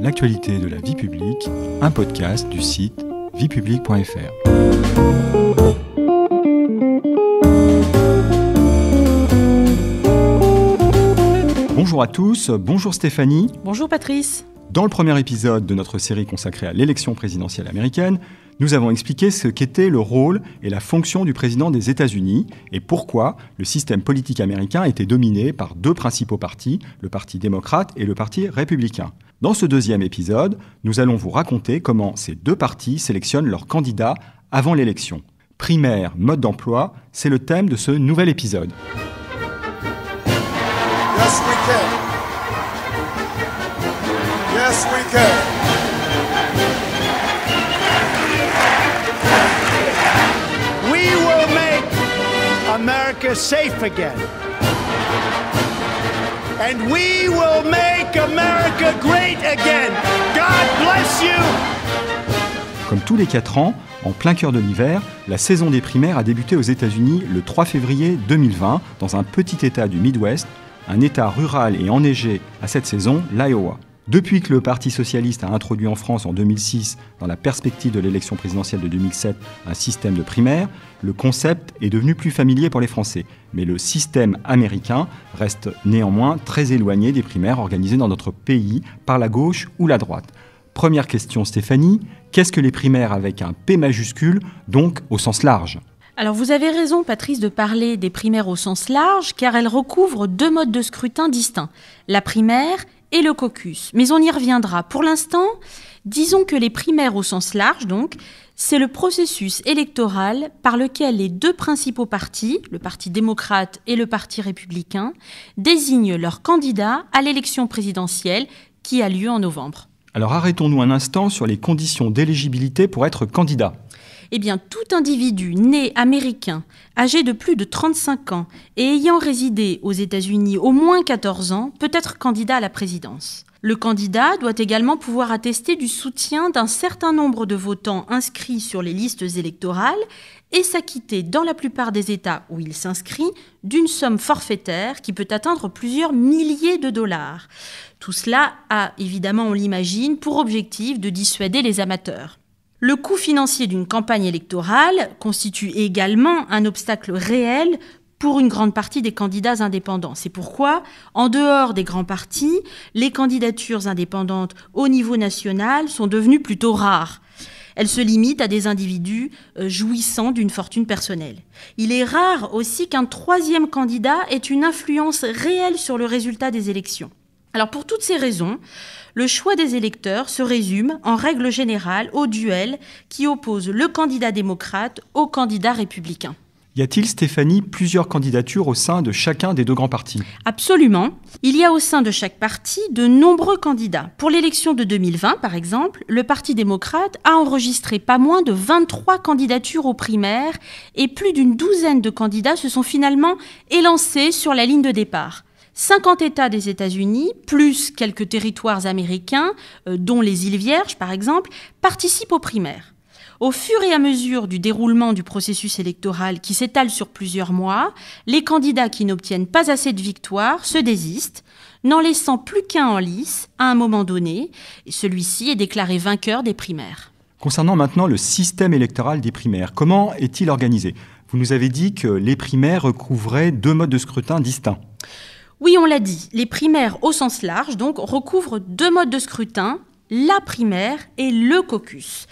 l'actualité de la vie publique, un podcast du site viepublique.fr. Bonjour à tous, bonjour Stéphanie. Bonjour Patrice. Dans le premier épisode de notre série consacrée à l'élection présidentielle américaine, nous avons expliqué ce qu'était le rôle et la fonction du président des États-Unis et pourquoi le système politique américain était dominé par deux principaux partis, le Parti démocrate et le Parti républicain. Dans ce deuxième épisode, nous allons vous raconter comment ces deux partis sélectionnent leurs candidats avant l'élection. Primaire, mode d'emploi, c'est le thème de ce nouvel épisode. we can. Yes, America safe again and we will make America great again. God bless you. Comme tous les quatre ans, en plein cœur de l'hiver, la saison des primaires a débuté aux États-Unis le 3 février 2020 dans un petit état du Midwest, un état rural et enneigé à cette saison, l'Iowa. Depuis que le Parti socialiste a introduit en France en 2006, dans la perspective de l'élection présidentielle de 2007, un système de primaires, le concept est devenu plus familier pour les Français. Mais le système américain reste néanmoins très éloigné des primaires organisées dans notre pays par la gauche ou la droite. Première question Stéphanie, qu'est-ce que les primaires avec un P majuscule, donc au sens large alors vous avez raison, Patrice, de parler des primaires au sens large, car elles recouvrent deux modes de scrutin distincts, la primaire et le caucus. Mais on y reviendra. Pour l'instant, disons que les primaires au sens large, donc, c'est le processus électoral par lequel les deux principaux partis, le Parti démocrate et le Parti républicain, désignent leurs candidats à l'élection présidentielle qui a lieu en novembre. Alors arrêtons-nous un instant sur les conditions d'éligibilité pour être candidat. Eh bien, tout individu né américain, âgé de plus de 35 ans et ayant résidé aux États-Unis au moins 14 ans, peut être candidat à la présidence. Le candidat doit également pouvoir attester du soutien d'un certain nombre de votants inscrits sur les listes électorales et s'acquitter dans la plupart des États où il s'inscrit d'une somme forfaitaire qui peut atteindre plusieurs milliers de dollars. Tout cela a, évidemment, on l'imagine, pour objectif de dissuader les amateurs. Le coût financier d'une campagne électorale constitue également un obstacle réel pour une grande partie des candidats indépendants. C'est pourquoi, en dehors des grands partis, les candidatures indépendantes au niveau national sont devenues plutôt rares. Elles se limitent à des individus euh, jouissant d'une fortune personnelle. Il est rare aussi qu'un troisième candidat ait une influence réelle sur le résultat des élections. Alors pour toutes ces raisons, le choix des électeurs se résume en règle générale au duel qui oppose le candidat démocrate au candidat républicain. Y a-t-il, Stéphanie, plusieurs candidatures au sein de chacun des deux grands partis Absolument. Il y a au sein de chaque parti de nombreux candidats. Pour l'élection de 2020, par exemple, le Parti démocrate a enregistré pas moins de 23 candidatures aux primaires et plus d'une douzaine de candidats se sont finalement élancés sur la ligne de départ. 50 États des États-Unis, plus quelques territoires américains, euh, dont les îles Vierges par exemple, participent aux primaires. Au fur et à mesure du déroulement du processus électoral qui s'étale sur plusieurs mois, les candidats qui n'obtiennent pas assez de victoires se désistent, n'en laissant plus qu'un en lice à un moment donné, celui-ci est déclaré vainqueur des primaires. Concernant maintenant le système électoral des primaires, comment est-il organisé Vous nous avez dit que les primaires recouvraient deux modes de scrutin distincts. Oui, on l'a dit, les primaires au sens large, donc, recouvrent deux modes de scrutin, la primaire et le caucus.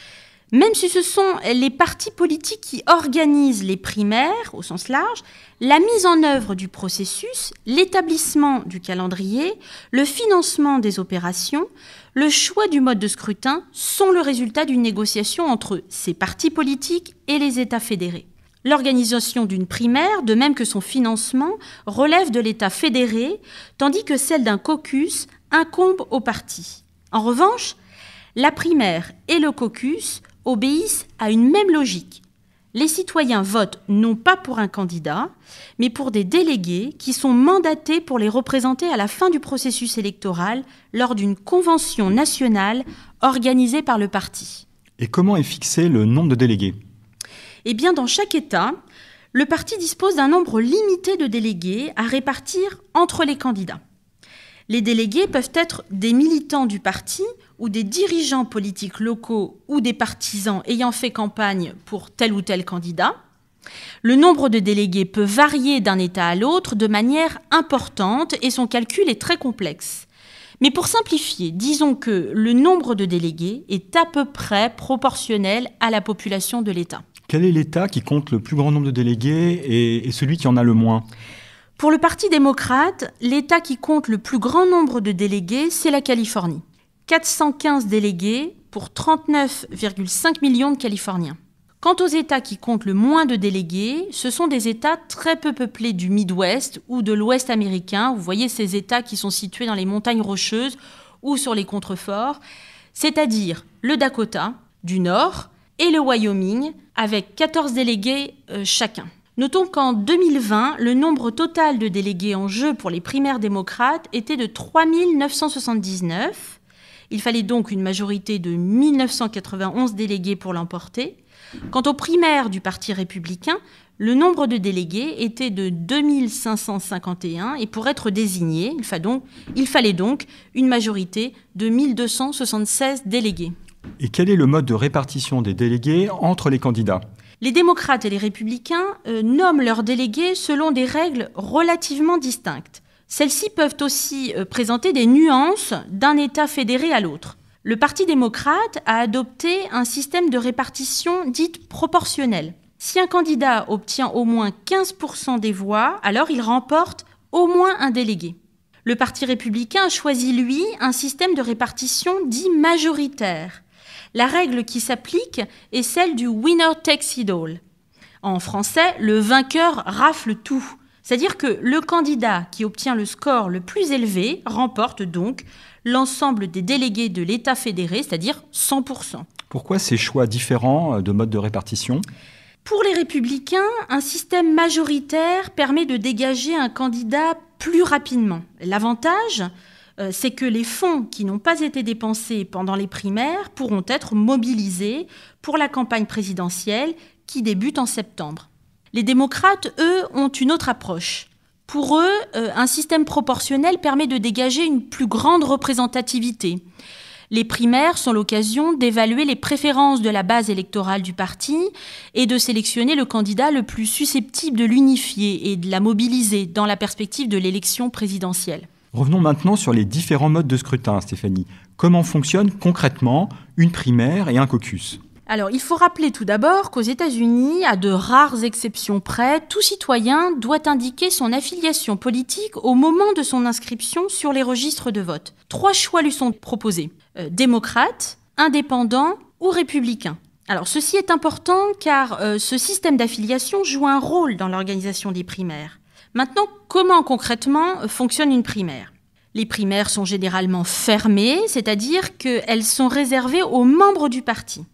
Même si ce sont les partis politiques qui organisent les primaires au sens large, la mise en œuvre du processus, l'établissement du calendrier, le financement des opérations, le choix du mode de scrutin sont le résultat d'une négociation entre ces partis politiques et les États fédérés. L'organisation d'une primaire, de même que son financement, relève de l'État fédéré, tandis que celle d'un caucus incombe au parti. En revanche, la primaire et le caucus obéissent à une même logique. Les citoyens votent non pas pour un candidat, mais pour des délégués qui sont mandatés pour les représenter à la fin du processus électoral lors d'une convention nationale organisée par le parti. Et comment est fixé le nombre de délégués eh bien, dans chaque État, le parti dispose d'un nombre limité de délégués à répartir entre les candidats. Les délégués peuvent être des militants du parti ou des dirigeants politiques locaux ou des partisans ayant fait campagne pour tel ou tel candidat. Le nombre de délégués peut varier d'un État à l'autre de manière importante et son calcul est très complexe. Mais pour simplifier, disons que le nombre de délégués est à peu près proportionnel à la population de l'État. Quel est l'État qui compte le plus grand nombre de délégués et, celui qui en a le moins Pour le Parti démocrate, l'État qui compte le plus grand nombre de délégués, c'est la Californie. 415 délégués pour 39,5 millions de Californiens. Quant aux États qui comptent le moins de délégués, ce sont des États très peu peuplés du Midwest ou de l'Ouest américain. Vous voyez ces États qui sont situés dans les montagnes rocheuses ou sur les contreforts, c'est-à-dire le Dakota du Nord et le Wyoming, avec 14 délégués euh, chacun. Notons qu'en 2020, le nombre total de délégués en jeu pour les primaires démocrates était de 3979. Il fallait donc une majorité de 1991 délégués pour l'emporter. Quant aux primaires du Parti républicain, le nombre de délégués était de 2551 et pour être désigné, il, il fallait donc une majorité de 1276 délégués. Et quel est le mode de répartition des délégués entre les candidats Les démocrates et les républicains euh, nomment leurs délégués selon des règles relativement distinctes. Celles-ci peuvent aussi euh, présenter des nuances d'un État fédéré à l'autre. Le Parti démocrate a adopté un système de répartition dite proportionnelle. Si un candidat obtient au moins 15% des voix, alors il remporte au moins un délégué. Le Parti républicain a choisi, lui, un système de répartition dit majoritaire la règle qui s'applique est celle du winner takes it all. En français, le vainqueur rafle tout. C'est-à-dire que le candidat qui obtient le score le plus élevé remporte donc l'ensemble des délégués de l'État fédéré, c'est-à-dire 100%. Pourquoi ces choix différents de mode de répartition Pour les républicains, un système majoritaire permet de dégager un candidat plus rapidement. L'avantage, euh, c'est que les fonds qui n'ont pas été dépensés pendant les primaires pourront être mobilisés pour la campagne présidentielle qui débute en septembre. Les démocrates, eux, ont une autre approche. Pour eux, euh, un système proportionnel permet de dégager une plus grande représentativité. Les primaires sont l'occasion d'évaluer les préférences de la base électorale du parti et de sélectionner le candidat le plus susceptible de l'unifier et de la mobiliser dans la perspective de l'élection présidentielle. Revenons maintenant sur les différents modes de scrutin, Stéphanie. Comment fonctionne concrètement une primaire et un caucus alors, il faut rappeler tout d'abord qu'aux États-Unis, à de rares exceptions près, tout citoyen doit indiquer son affiliation politique au moment de son inscription sur les registres de vote. Trois choix lui sont proposés euh, démocrate, indépendant ou républicain. Alors, ceci est important car euh, ce système d'affiliation joue un rôle dans l'organisation des primaires. Maintenant, comment concrètement fonctionne une primaire les primaires sont généralement fermées, c'est-à-dire qu'elles sont réservées aux membres du parti.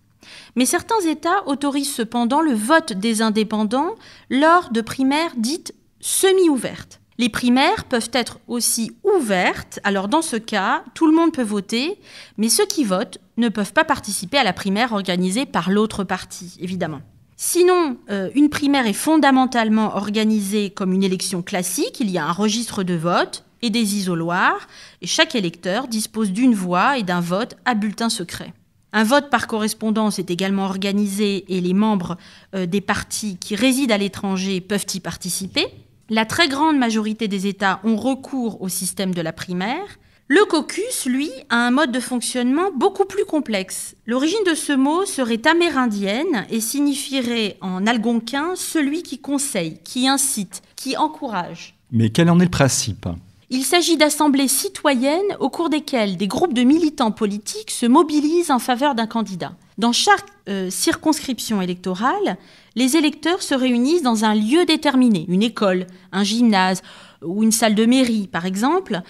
Mais certains États autorisent cependant le vote des indépendants lors de primaires dites semi-ouvertes. Les primaires peuvent être aussi ouvertes, alors dans ce cas, tout le monde peut voter, mais ceux qui votent ne peuvent pas participer à la primaire organisée par l'autre parti, évidemment. Sinon, euh, une primaire est fondamentalement organisée comme une élection classique. Il y a un registre de vote et des isoloirs, et chaque électeur dispose d'une voix et d'un vote à bulletin secret. Un vote par correspondance est également organisé et les membres euh, des partis qui résident à l'étranger peuvent y participer. La très grande majorité des États ont recours au système de la primaire. Le caucus, lui, a un mode de fonctionnement beaucoup plus complexe. L'origine de ce mot serait amérindienne et signifierait en algonquin celui qui conseille, qui incite, qui encourage. Mais quel en est le principe il s'agit d'assemblées citoyennes au cours desquelles des groupes de militants politiques se mobilisent en faveur d'un candidat. Dans chaque euh, circonscription électorale, les électeurs se réunissent dans un lieu déterminé, une école, un gymnase ou une salle de mairie par exemple,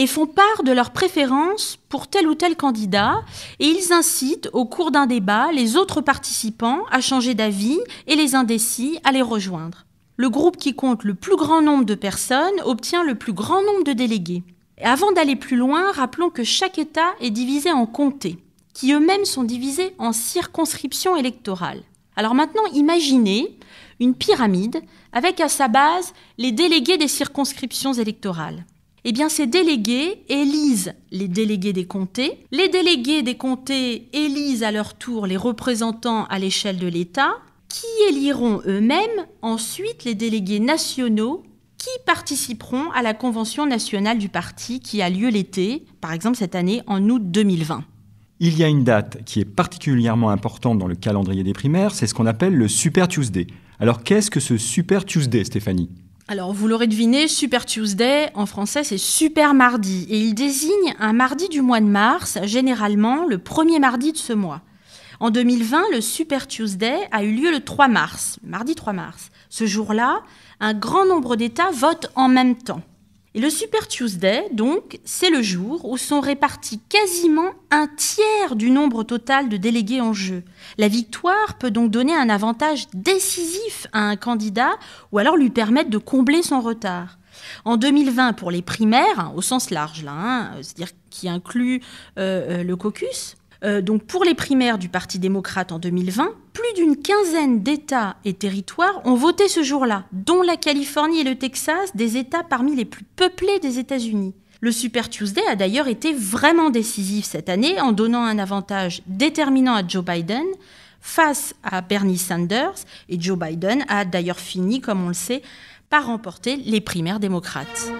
et font part de leurs préférences pour tel ou tel candidat et ils incitent au cours d'un débat les autres participants à changer d'avis et les indécis à les rejoindre. Le groupe qui compte le plus grand nombre de personnes obtient le plus grand nombre de délégués. avant d'aller plus loin, rappelons que chaque État est divisé en comtés, qui eux-mêmes sont divisés en circonscriptions électorales. Alors maintenant, imaginez une pyramide avec à sa base les délégués des circonscriptions électorales. Eh bien, ces délégués élisent les délégués des comtés. Les délégués des comtés élisent à leur tour les représentants à l'échelle de l'État, qui éliront eux-mêmes ensuite les délégués nationaux qui participeront à la convention nationale du parti qui a lieu l'été, par exemple cette année en août 2020. Il y a une date qui est particulièrement importante dans le calendrier des primaires, c'est ce qu'on appelle le Super Tuesday. Alors qu'est-ce que ce Super Tuesday, Stéphanie alors, vous l'aurez deviné, Super Tuesday, en français, c'est Super Mardi. Et il désigne un mardi du mois de mars, généralement le premier mardi de ce mois. En 2020, le Super Tuesday a eu lieu le 3 mars, mardi 3 mars. Ce jour-là, un grand nombre d'États votent en même temps. Et le Super Tuesday, donc, c'est le jour où sont répartis quasiment un tiers du nombre total de délégués en jeu. La victoire peut donc donner un avantage décisif à un candidat ou alors lui permettre de combler son retard. En 2020, pour les primaires, hein, au sens large, hein, c'est-à-dire qui inclut euh, euh, le caucus, euh, donc pour les primaires du Parti démocrate en 2020, plus d'une quinzaine d'États et territoires ont voté ce jour-là, dont la Californie et le Texas, des États parmi les plus peuplés des États-Unis. Le Super Tuesday a d'ailleurs été vraiment décisif cette année en donnant un avantage déterminant à Joe Biden face à Bernie Sanders, et Joe Biden a d'ailleurs fini, comme on le sait, par remporter les primaires démocrates.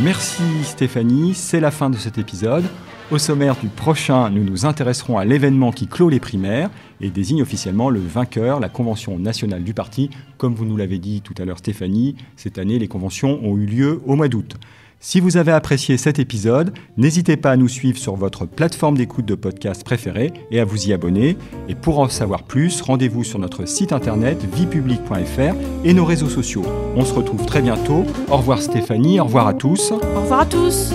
Merci Stéphanie, c'est la fin de cet épisode. Au sommaire du prochain, nous nous intéresserons à l'événement qui clôt les primaires et désigne officiellement le vainqueur, la convention nationale du parti. Comme vous nous l'avez dit tout à l'heure Stéphanie, cette année les conventions ont eu lieu au mois d'août. Si vous avez apprécié cet épisode, n'hésitez pas à nous suivre sur votre plateforme d'écoute de podcast préférée et à vous y abonner. Et pour en savoir plus, rendez-vous sur notre site internet viepublic.fr et nos réseaux sociaux. On se retrouve très bientôt. Au revoir Stéphanie, au revoir à tous. Au revoir à tous.